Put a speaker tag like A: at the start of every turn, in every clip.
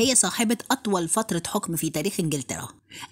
A: هي صاحبة أطول فترة حكم في تاريخ إنجلترا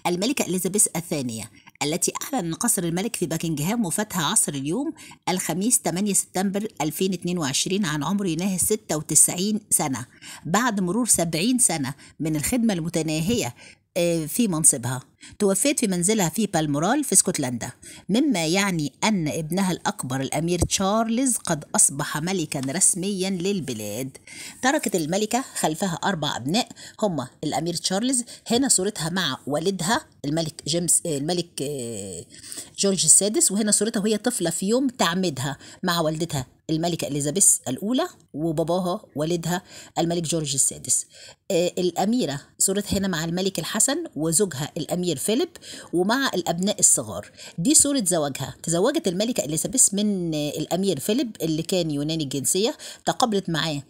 A: الملكة إليزابيث الثانية التي أعلن قصر الملك في باكنغهام وفاتها عصر اليوم الخميس 8 سبتمبر 2022 عن عمر يناهز 96 سنة بعد مرور 70 سنة من الخدمة المتناهية آه، في منصبها توفيت في منزلها في بالمورال في اسكتلندا مما يعني أن ابنها الأكبر الأمير تشارلز قد أصبح ملكا رسميا للبلاد تركت الملكة خلفها أربع أبناء هم الأمير تشارلز هنا صورتها مع والدها الملك جيمس الملك آه، جورج السادس وهنا صورتها وهي طفلة في يوم تعمدها مع والدتها الملكة إليزابيث الأولى وباباها والدها الملك جورج السادس آه، الأميرة صورتها هنا مع الملك الحسن وزوجها الأمير الأمير فيليب ومع الأبناء الصغار دي صورة زواجها تزوجت الملكة إليزابيث من الأمير فيليب اللي كان يوناني الجنسية تقابلت معاه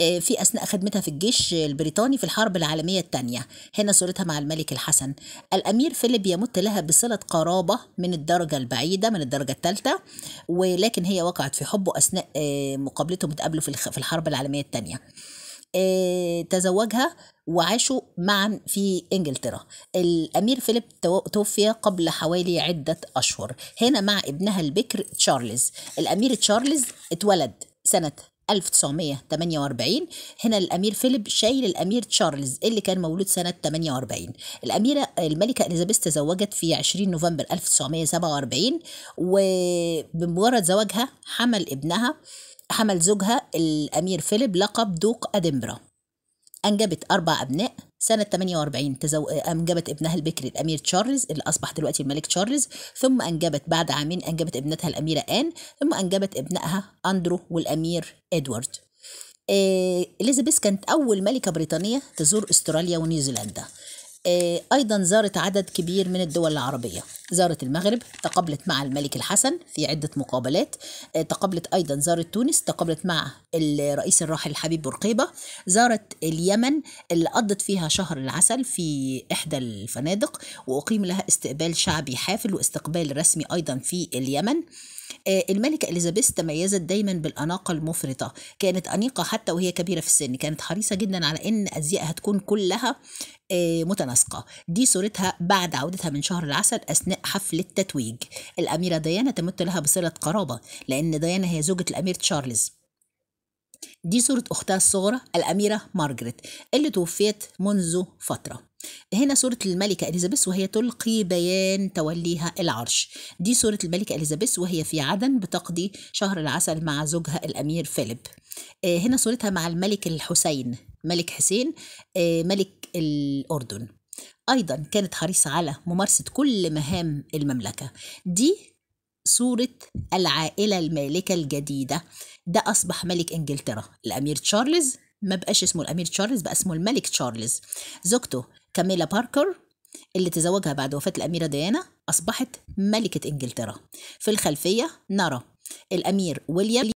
A: آه، في أثناء خدمتها في الجيش البريطاني في الحرب العالمية الثانية هنا صورتها مع الملك الحسن الأمير فيليب يمت لها بصلة قرابة من الدرجة البعيدة من الدرجة الثالثة ولكن هي وقعت في حبه أثناء آه، مقابلتهم متقابله في الحرب العالمية الثانية آه، تزوجها وعاشوا معا في انجلترا الامير فيليب توفي قبل حوالي عده اشهر هنا مع ابنها البكر تشارلز الامير تشارلز اتولد سنه 1948 هنا الامير فيليب شايل الامير تشارلز اللي كان مولود سنه 48 الاميره الملكه اليزابيث تزوجت في 20 نوفمبر 1947 وبمجرد زواجها حمل ابنها حمل زوجها الأمير فيليب لقب دوق أدنبرا أنجبت أربع أبناء سنة 48 تزو... أنجبت ابنها البكري الأمير تشارلز اللي أصبح دلوقتي الملك تشارلز ثم أنجبت بعد عامين أنجبت ابنتها الأميرة آن ثم أنجبت ابنائها أندرو والأمير إدوارد آه، إليزابيث كانت أول ملكة بريطانية تزور أستراليا ونيوزيلندا آه، أيضا زارت عدد كبير من الدول العربية زارت المغرب تقابلت مع الملك الحسن في عدة مقابلات آه، تقابلت أيضا زارت تونس تقابلت مع الرئيس الراحل حبيب بورقيبة زارت اليمن اللي قضت فيها شهر العسل في إحدى الفنادق وأقيم لها استقبال شعبي حافل واستقبال رسمي أيضا في اليمن آه، الملكة إليزابيث تميزت دايما بالأناقة المفرطة كانت أنيقة حتى وهي كبيرة في السن كانت حريصة جدا على أن أزيائها تكون كلها آه، متناسقة دي صورتها بعد عودتها من شهر العسل أثناء حفل التتويج الأميرة ديانا تمت لها بصلة قرابة لأن ديانا هي زوجة الأمير تشارلز دي صورة أختها الصغرى الأميرة مارجريت اللي توفيت منذ فترة هنا صورة الملكة إليزابيث وهي تلقي بيان توليها العرش دي صورة الملكة إليزابيث وهي في عدن بتقضي شهر العسل مع زوجها الأمير فيليب آه، هنا صورتها مع الملك الحسين ملك حسين آه، ملك الأردن أيضا كانت حريصة على ممارسة كل مهام المملكة دي صورة العائلة المالكة الجديدة ده أصبح ملك إنجلترا الأمير تشارلز ما بقاش اسمه الامير تشارلز بقى اسمه الملك تشارلز زوجته كاميلا باركر اللي تزوجها بعد وفاة الأميرة ديانا أصبحت ملكة إنجلترا في الخلفية نرى الأمير ويليام